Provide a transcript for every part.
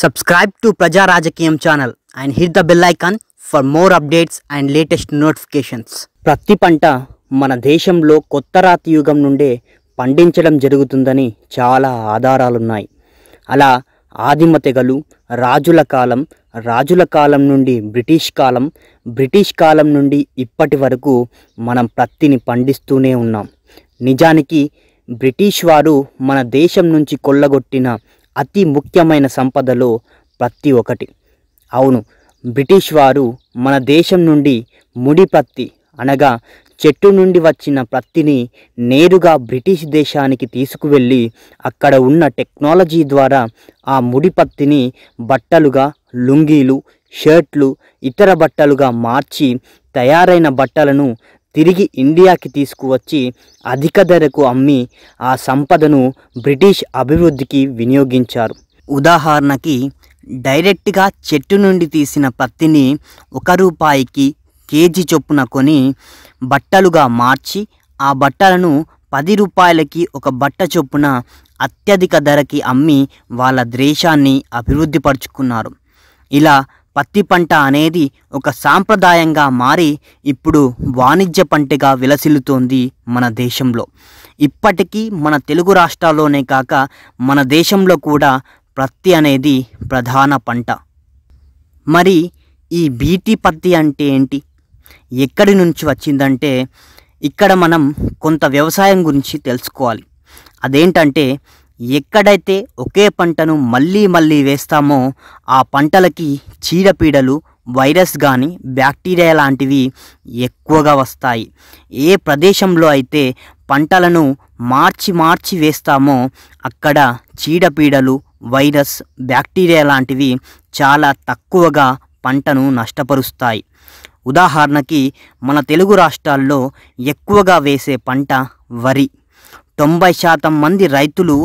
subscribe to Praja Rajakeeyam channel and hit the bell icon for more updates and latest notifications ప్రతి పంట మన దేశంలో కొత్త రాతి యుగం నుండే పండించడం జరుగుతుందని చాలా ఆధారాలున్నాయి అలా ఆదిమ తెగలు రాజుల కాలం రాజుల కాలం నుండి బ్రిటిష్ కాలం బ్రిటిష్ కాలం నుండి ఇప్పటి వరకు మనం పత్తిని పండిస్తూనే ఉన్నాం నిజానికి బ్రిటిష్ వారు మన దేశం నుంచి కొల్లగొట్టిన అతి ముఖ్యమైన సంపదలో ప్రతి ఒకటి అవును బ్రిటిష్ వారు మన దేశం నుండి ముడి పత్తి అనగా చెట్టు నుండి వచ్చిన ప్రత్తిని నేరుగా బ్రిటిష్ దేశానికి తీసుకువెళ్ళి అక్కడ ఉన్న టెక్నాలజీ ద్వారా ఆ ముడి పత్తిని బట్టలుగా లుంగీలు షర్ట్లు ఇతర బట్టలుగా మార్చి తయారైన బట్టలను తిరిగి ఇండియాకి తీసుకువచ్చి అధిక ధరకు అమ్మి ఆ సంపదను బ్రిటిష్ అభివృద్ధికి వినియోగించారు ఉదాహరణకి డైరెక్ట్గా చెట్టు నుండి తీసిన పత్తిని ఒక రూపాయికి కేజీ చొప్పున కొని బట్టలుగా మార్చి ఆ బట్టలను పది రూపాయలకి ఒక బట్ట చొప్పున అత్యధిక ధరకి అమ్మి వాళ్ళ దేశాన్ని అభివృద్ధిపరుచుకున్నారు ఇలా పత్తి పంట అనేది ఒక సాంప్రదాయంగా మారి ఇప్పుడు వాణిజ్య పంటగా విలసిల్లుతోంది మన దేశంలో ఇప్పటికీ మన తెలుగు రాష్ట్రాల్లోనే కాక మన దేశంలో కూడా పత్తి అనేది ప్రధాన పంట మరి ఈ బీటీ పత్తి అంటే ఏంటి ఎక్కడి నుంచి వచ్చిందంటే ఇక్కడ మనం కొంత వ్యవసాయం గురించి తెలుసుకోవాలి అదేంటంటే ఎక్కడైతే ఒకే పంటను మళ్ళీ మళ్ళీ వేస్తామో ఆ పంటలకి చీడపీడలు వైరస్ కానీ బ్యాక్టీరియా లాంటివి ఎక్కువగా వస్తాయి ఏ ప్రదేశంలో అయితే పంటలను మార్చి మార్చి వేస్తామో అక్కడ చీడపీడలు వైరస్ బ్యాక్టీరియా లాంటివి చాలా తక్కువగా పంటను నష్టపరుస్తాయి ఉదాహరణకి మన తెలుగు రాష్ట్రాల్లో ఎక్కువగా వేసే పంట వరి తొంభై శాతం మంది రైతులు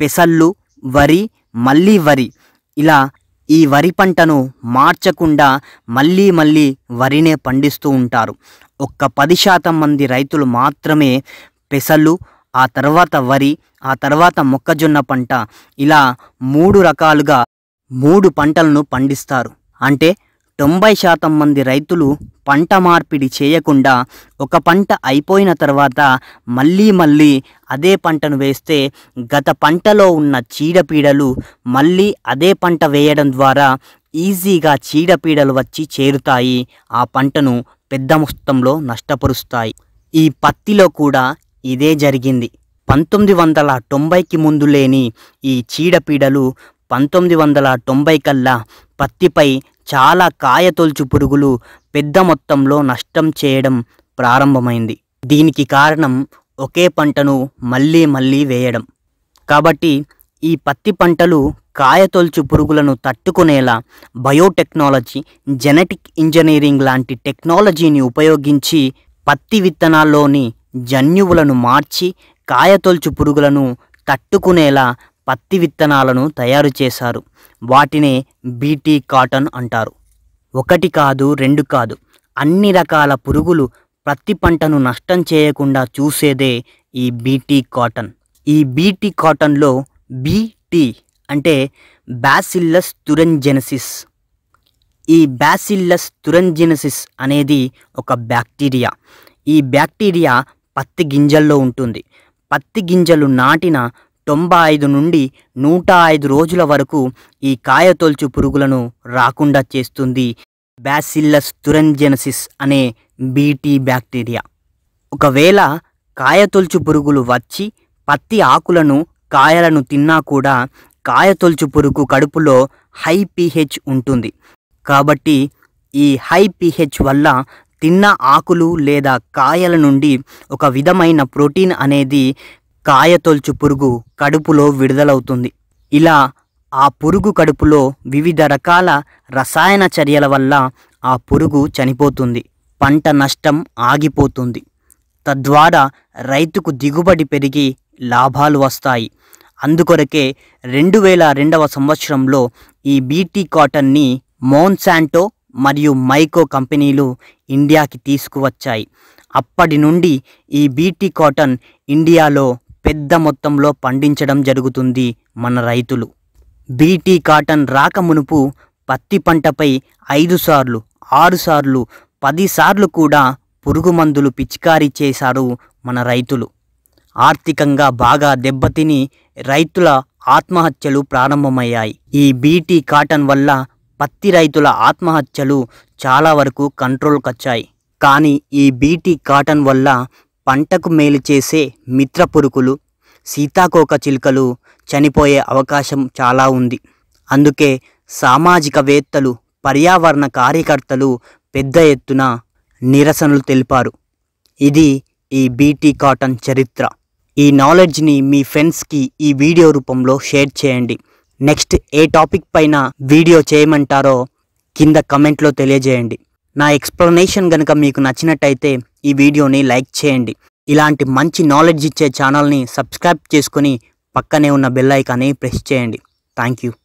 పెసళ్ళు వరి మళ్ళీ వరి ఇలా ఈ వరి పంటను మార్చకుండా మళ్ళీ మళ్ళీ వరినే పండిస్తూ ఉంటారు ఒక్క పది శాతం మంది రైతులు మాత్రమే పెసలు ఆ తర్వాత వరి ఆ తర్వాత మొక్కజొన్న పంట ఇలా మూడు రకాలుగా మూడు పంటలను పండిస్తారు అంటే తొంభై శాతం మంది రైతులు పంట మార్పిడి చేయకుండా ఒక పంట అయిపోయిన తర్వాత మళ్ళీ మళ్ళీ అదే పంటను వేస్తే గత పంటలో ఉన్న చీడపీడలు మళ్ళీ అదే పంట వేయడం ద్వారా ఈజీగా చీడపీడలు వచ్చి చేరుతాయి ఆ పంటను పెద్ద మొత్తంలో నష్టపరుస్తాయి ఈ పత్తిలో కూడా ఇదే జరిగింది పంతొమ్మిది వందల తొంభైకి ముందు లేని ఈ చీడపీడలు పంతొమ్మిది వందల తొంభై కల్లా పత్తిపై చాలా కాయతొలుచు పురుగులు పెద్ద మొత్తంలో నష్టం చేయడం ప్రారంభమైంది దీనికి కారణం ఒకే పంటను మళ్ళీ మళ్ళీ వేయడం కాబట్టి ఈ పత్తి పంటలు కాయతొలుచు పురుగులను తట్టుకునేలా బయోటెక్నాలజీ జెనెటిక్ ఇంజనీరింగ్ లాంటి టెక్నాలజీని ఉపయోగించి పత్తి విత్తనాల్లోని జన్యువులను మార్చి కాయతొలుచు పురుగులను తట్టుకునేలా పత్తి విత్తనాలను తయారు చేశారు వాటినే బీటీ కాటన్ అంటారు ఒకటి కాదు రెండు కాదు అన్ని రకాల పురుగులు ప్రతి పంటను నష్టం చేయకుండా చూసేదే ఈ బీటీ కాటన్ ఈ బీటీ కాటన్లో బీటీ అంటే బ్యాసిల్లస్ తురంజెనసిస్ ఈ బ్యాసిల్లస్ తురంజెనసిస్ అనేది ఒక బ్యాక్టీరియా ఈ బ్యాక్టీరియా పత్తి గింజల్లో ఉంటుంది పత్తి గింజలు నాటిన తొంభై ఐదు నుండి నూట ఐదు రోజుల వరకు ఈ కాయతొలుచు పురుగులను రాకుండా చేస్తుంది బ్యాసిల్లస్ తురంజెనసిస్ అనే బీటీ బ్యాక్టీరియా ఒకవేళ కాయతొలుచు పురుగులు వచ్చి పత్తి ఆకులను కాయలను తిన్నా కూడా కాయతొలుచు పురుగు కడుపులో హై పీహెచ్ ఉంటుంది కాబట్టి ఈ హై పీహెచ్ వల్ల తిన్న ఆకులు లేదా కాయల నుండి ఒక విధమైన ప్రోటీన్ అనేది కాయతొలుచు పురుగు కడుపులో విడుదలవుతుంది ఇలా ఆ పురుగు కడుపులో వివిధ రకాల రసాయన చర్యల వల్ల ఆ పురుగు చనిపోతుంది పంట నష్టం ఆగిపోతుంది తద్వారా రైతుకు దిగుబడి పెరిగి లాభాలు వస్తాయి అందుకొరకే రెండు వేల రెండవ సంవత్సరంలో ఈ బీటీ కాటన్ని మోన్శాంటో మరియు మైకో కంపెనీలు ఇండియాకి తీసుకువచ్చాయి అప్పటి నుండి ఈ బీటీ కాటన్ ఇండియాలో పెద్ద మొత్తంలో పండించడం జరుగుతుంది మన రైతులు బీటీ కాటన్ రాక మునుపు పత్తి పంటపై ఐదు సార్లు ఆరు సార్లు పదిసార్లు కూడా పురుగు మందులు పిచికారీ చేశారు మన రైతులు ఆర్థికంగా బాగా దెబ్బతిని రైతుల ఆత్మహత్యలు ప్రారంభమయ్యాయి ఈ బీటీ కాటన్ వల్ల పత్తి రైతుల ఆత్మహత్యలు చాలా వరకు కంట్రోల్కి వచ్చాయి కానీ ఈ బీటీ కాటన్ వల్ల పంటకు మేలు చేసే మిత్ర పురుగులు సీతాకోక చిలుకలు చనిపోయే అవకాశం చాలా ఉంది అందుకే సామాజికవేత్తలు పర్యావరణ కార్యకర్తలు పెద్ద ఎత్తున నిరసనలు తెలిపారు ఇది ఈ బీటీ కాటన్ చరిత్ర ఈ నాలెడ్జ్ని మీ ఫ్రెండ్స్కి ఈ వీడియో రూపంలో షేర్ చేయండి నెక్స్ట్ ఏ టాపిక్ పైన వీడియో చేయమంటారో కింద కమెంట్లో తెలియజేయండి నా ఎక్స్ప్లెనేషన్ కనుక మీకు నచ్చినట్టయితే ఈ వీడియోని లైక్ చేయండి ఇలాంటి మంచి నాలెడ్జ్ ఇచ్చే ఛానల్ని సబ్స్క్రైబ్ చేసుకొని పక్కనే ఉన్న బెల్ ఐకాన్ని ప్రెస్ చేయండి థ్యాంక్ యూ